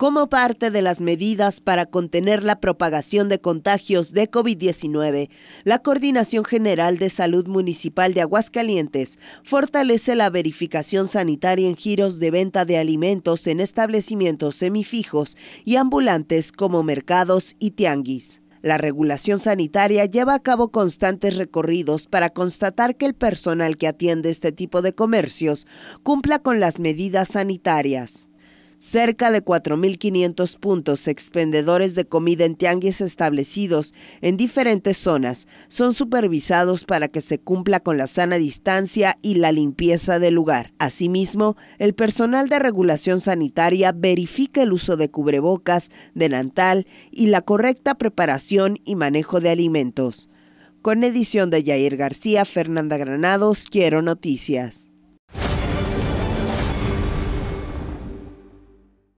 como parte de las medidas para contener la propagación de contagios de COVID-19, la Coordinación General de Salud Municipal de Aguascalientes fortalece la verificación sanitaria en giros de venta de alimentos en establecimientos semifijos y ambulantes como mercados y tianguis. La regulación sanitaria lleva a cabo constantes recorridos para constatar que el personal que atiende este tipo de comercios cumpla con las medidas sanitarias cerca de 4.500 puntos expendedores de comida en tianguis establecidos en diferentes zonas son supervisados para que se cumpla con la sana distancia y la limpieza del lugar. Asimismo, el personal de regulación sanitaria verifica el uso de cubrebocas, denantal y la correcta preparación y manejo de alimentos. Con edición de Yair García, Fernanda Granados, Quiero Noticias.